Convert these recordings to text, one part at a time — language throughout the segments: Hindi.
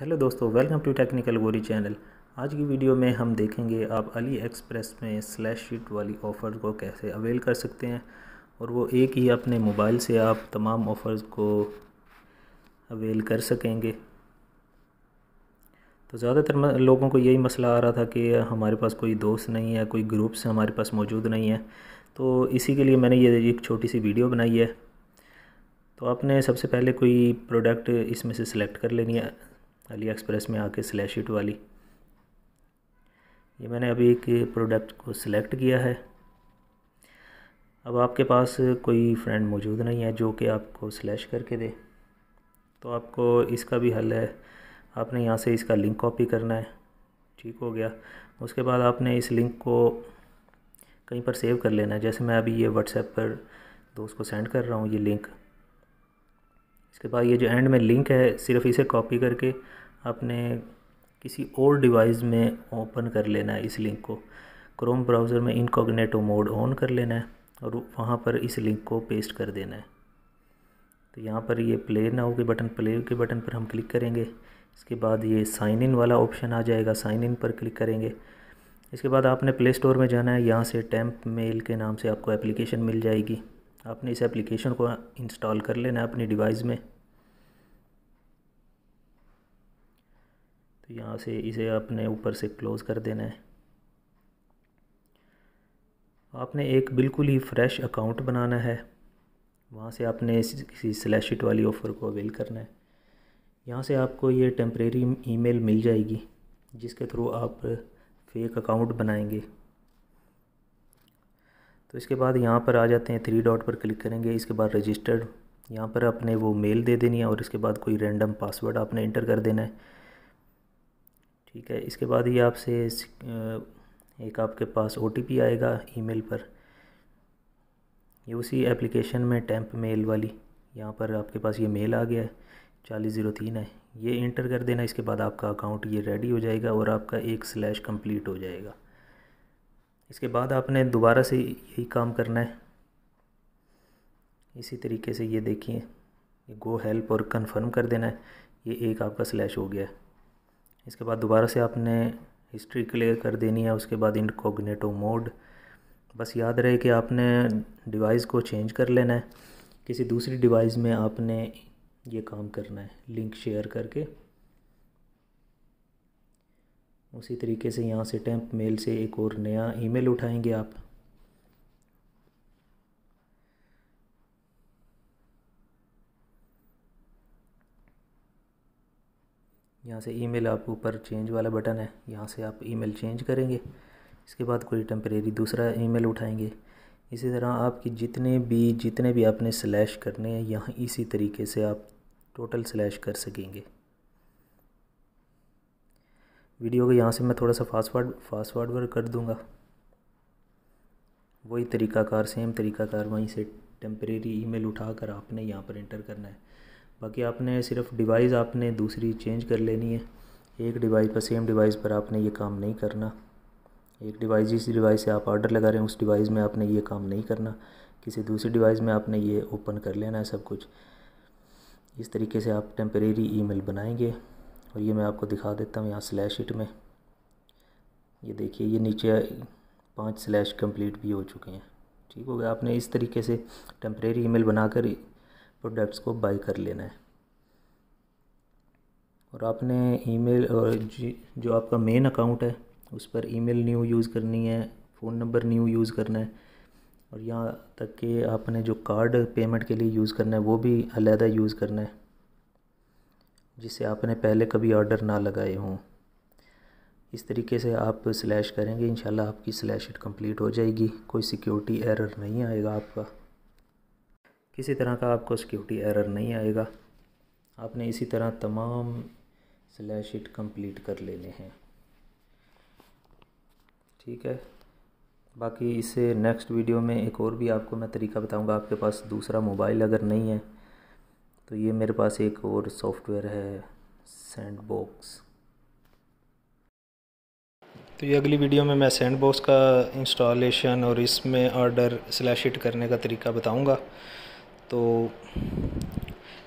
हेलो दोस्तों welcome to technical Gori channel आज की वीडियो में हम देखेंगे आप अली एक्सप्रेस में स्लैश शीट वाली ऑफ़र को कैसे अवेल कर सकते हैं और वो एक ही अपने मोबाइल से आप तमाम ऑफ़र्स को अवेल कर सकेंगे तो ज़्यादातर लोगों को यही मसला आ रहा था कि हमारे पास कोई दोस्त नहीं है कोई ग्रुप्स हमारे पास मौजूद नहीं है तो इसी के लिए मैंने ये एक छोटी सी वीडियो बनाई है तो आपने सबसे पहले कोई प्रोडक्ट इसमें से सिलेक्ट कर लेनी है अली एक्सप्रेस में आके स्लैश इट वाली ये मैंने अभी एक प्रोडक्ट को सिलेक्ट किया है अब आपके पास कोई फ्रेंड मौजूद नहीं है जो कि आपको स्लैश करके दे तो आपको इसका भी हल है आपने यहाँ से इसका लिंक कॉपी करना है ठीक हो गया उसके बाद आपने इस लिंक को कहीं पर सेव कर लेना है जैसे मैं अभी ये व्हाट्सएप पर दोस्त को सेंड कर रहा हूँ ये लिंक इसके बाद ये जो एंड में लिंक है सिर्फ इसे कॉपी करके आपने किसी और डिवाइस में ओपन कर लेना है इस लिंक को क्रोम ब्राउज़र में इनकॉग्नेटो मोड ऑन कर लेना है और वहाँ पर इस लिंक को पेस्ट कर देना है तो यहाँ पर ये प्ले नाउ के बटन प्ले के बटन पर हम क्लिक करेंगे इसके बाद ये साइन इन वाला ऑप्शन आ जाएगा साइन इन पर क्लिक करेंगे इसके बाद आपने प्ले स्टोर में जाना है यहाँ से टैम्प मेल के नाम से आपको एप्लीकेशन मिल जाएगी आपने इस एप्लीकेशन को इंस्टॉल कर लेना है अपनी डिवाइस में तो यहाँ से इसे अपने ऊपर से क्लोज़ कर देना है आपने एक बिल्कुल ही फ्रेश अकाउंट बनाना है वहाँ से आपने किसी स्लैशिट वाली ऑफ़र को अवेल करना है यहाँ से आपको ये टेम्प्रेरी ईमेल मिल जाएगी जिसके थ्रू आप फेक अकाउंट बनाएंगे तो इसके बाद यहाँ पर आ जाते हैं थ्री डॉट पर क्लिक करेंगे इसके बाद रजिस्टर्ड यहाँ पर आपने वो मेल दे देनी है और इसके बाद कोई रैंडम पासवर्ड आपने इंटर कर देना है ठीक है इसके बाद ये आपसे एक आपके पास ओ आएगा ईमेल पर ये उसी एप्लीकेशन में टैंप मेल वाली यहाँ पर आपके पास ये मेल आ गया है चालीस ज़ीरो तीन है ये इंटर कर देना इसके बाद आपका अकाउंट ये रेडी हो जाएगा और आपका एक स्लैश कंप्लीट हो जाएगा इसके बाद आपने दोबारा से यही काम करना है इसी तरीके से ये देखिए गो हेल्प और कन्फर्म कर देना है ये एक आपका स्लैश हो गया है इसके बाद दोबारा से आपने हिस्ट्री क्लियर कर देनी है उसके बाद इनकोगनेटो मोड बस याद रहे कि आपने डिवाइस को चेंज कर लेना है किसी दूसरी डिवाइस में आपने ये काम करना है लिंक शेयर करके उसी तरीके से यहाँ से टेम्प मेल से एक और नया ईमेल उठाएंगे आप यहाँ से ईमेल आपके ऊपर चेंज वाला बटन है यहाँ से आप ईमेल चेंज करेंगे इसके बाद कोई टेम्परेरी दूसरा ईमेल उठाएंगे इसी तरह आपकी जितने भी जितने भी आपने स्लैश करने हैं यहाँ इसी तरीके से आप टोटल स्लैश कर सकेंगे वीडियो को यहाँ से मैं थोड़ा सा फास्टवर्ड फास्टवर्ड वर्क कर दूँगा वही तरीकाकार सेम तरीकाकार वहीं से टेम्परेरी उठा उठाकर आपने यहाँ पर इंटर करना है बाकी आपने सिर्फ डिवाइस आपने दूसरी चेंज कर लेनी है एक डिवाइस पर सेम डिवाइस पर आपने ये काम नहीं करना एक डिवाइस जिस डिवाइस से आप ऑर्डर लगा रहे हैं उस डिवाइस में आपने ये काम नहीं करना किसी दूसरी डिवाइस में आपने ये ओपन कर लेना है सब कुछ इस तरीके से आप टेम्परेरी ईमेल बनाएंगे और ये मैं आपको दिखा देता हूँ यहाँ स्लैश हिट में ये देखिए ये नीचे पांच स्लैश कंप्लीट भी हो चुके हैं ठीक हो गया आपने इस तरीके से टेम्परेरी ईमेल बनाकर प्रोडक्ट्स को बाई कर लेना है और आपने ईमेल और जो आपका मेन अकाउंट है उस पर ईमेल न्यू यूज़ करनी है फ़ोन नंबर न्यू यूज़ करना है और यहाँ तक कि आपने जो कार्ड पेमेंट के लिए यूज़ करना है वो भी अलहदा यूज़ करना है जिससे आपने पहले कभी ऑर्डर ना लगाए हों इस तरीके से आप स्लैश करेंगे इंशाल्लाह आपकी स्लैश इट कंप्लीट हो जाएगी कोई सिक्योरिटी एरर नहीं आएगा आपका किसी तरह का आपको सिक्योरिटी एरर नहीं आएगा आपने इसी तरह तमाम स्लैश इट कंप्लीट कर लेने हैं ठीक है बाकी इसे नेक्स्ट वीडियो में एक और भी आपको मैं तरीका बताऊंगा आपके पास दूसरा मोबाइल अगर नहीं है तो ये मेरे पास एक और सॉफ्टवेयर है सैंड बॉक्स तो ये अगली वीडियो में मैं सेंड बॉक्स का इंस्टॉलेशन और इसमें ऑर्डर स्लैश इट करने का तरीका बताऊँगा तो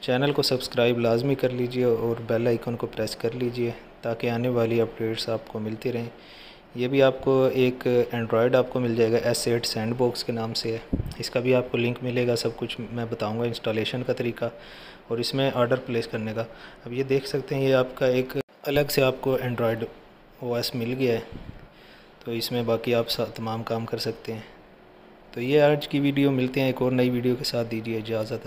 चैनल को सब्सक्राइब लाजमी कर लीजिए और बेल आइकन को प्रेस कर लीजिए ताकि आने वाली अपडेट्स आपको मिलती रहें ये भी आपको एक एंड्रॉयड आपको मिल जाएगा एस एट सेंड बॉक्स के नाम से है इसका भी आपको लिंक मिलेगा सब कुछ मैं बताऊंगा इंस्टॉलेशन का तरीका और इसमें ऑर्डर प्लेस करने का अब ये देख सकते हैं ये आपका एक अलग से आपको एंड्रॉयड ओ मिल गया है तो इसमें बाकी आप तमाम काम कर सकते हैं तो ये आज की वीडियो मिलते हैं एक और नई वीडियो के साथ दीजिए इजाज़त